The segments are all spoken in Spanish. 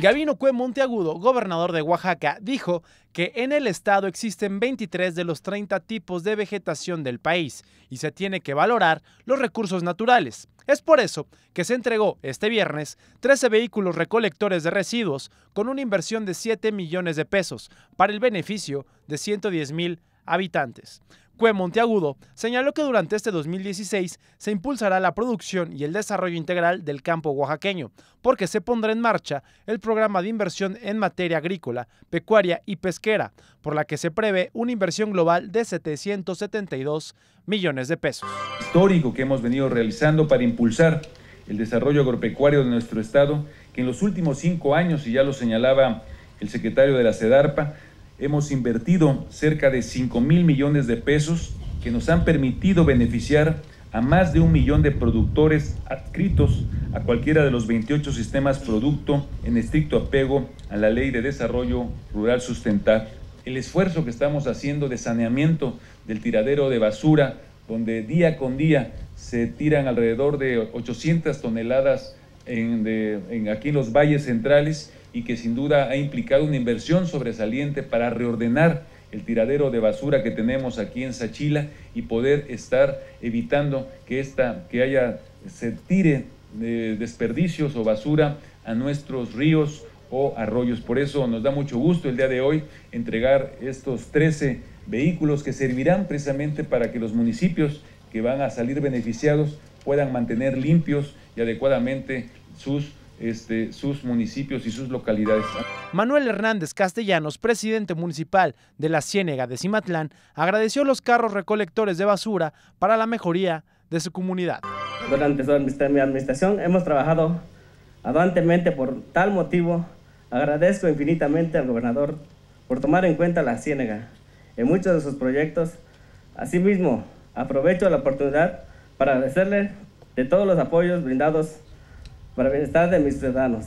Gavino Cue Monteagudo, gobernador de Oaxaca, dijo que en el estado existen 23 de los 30 tipos de vegetación del país y se tiene que valorar los recursos naturales. Es por eso que se entregó este viernes 13 vehículos recolectores de residuos con una inversión de 7 millones de pesos para el beneficio de 110 mil habitantes. Cue Monteagudo señaló que durante este 2016 se impulsará la producción y el desarrollo integral del campo oaxaqueño, porque se pondrá en marcha el programa de inversión en materia agrícola, pecuaria y pesquera, por la que se prevé una inversión global de 772 millones de pesos. Histórico que hemos venido realizando para impulsar el desarrollo agropecuario de nuestro Estado, que en los últimos cinco años, y ya lo señalaba el secretario de la CEDARPA, hemos invertido cerca de 5 mil millones de pesos que nos han permitido beneficiar a más de un millón de productores adscritos a cualquiera de los 28 sistemas producto en estricto apego a la Ley de Desarrollo Rural Sustentable. El esfuerzo que estamos haciendo de saneamiento del tiradero de basura, donde día con día se tiran alrededor de 800 toneladas aquí en los valles centrales, y que sin duda ha implicado una inversión sobresaliente para reordenar el tiradero de basura que tenemos aquí en Sachila y poder estar evitando que esta que haya se tire eh, desperdicios o basura a nuestros ríos o arroyos. Por eso nos da mucho gusto el día de hoy entregar estos 13 vehículos que servirán precisamente para que los municipios que van a salir beneficiados puedan mantener limpios y adecuadamente sus este, sus municipios y sus localidades. Manuel Hernández Castellanos, presidente municipal de la Ciénega de Cimatlán, agradeció los carros recolectores de basura para la mejoría de su comunidad. Durante mi administración hemos trabajado aduantemente por tal motivo. Agradezco infinitamente al gobernador por tomar en cuenta la Ciénega en muchos de sus proyectos. Asimismo, aprovecho la oportunidad para agradecerle de todos los apoyos brindados para bienestar de mis ciudadanos.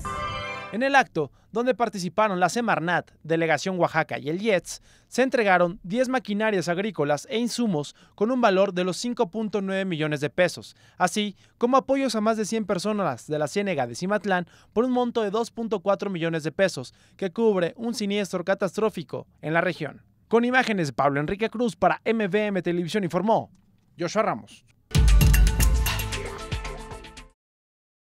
En el acto, donde participaron la Semarnat, Delegación Oaxaca y el IETS, se entregaron 10 maquinarias agrícolas e insumos con un valor de los 5.9 millones de pesos, así como apoyos a más de 100 personas de la Ciénega de Cimatlán por un monto de 2.4 millones de pesos, que cubre un siniestro catastrófico en la región. Con imágenes de Pablo Enrique Cruz para MVM Televisión informó Joshua Ramos.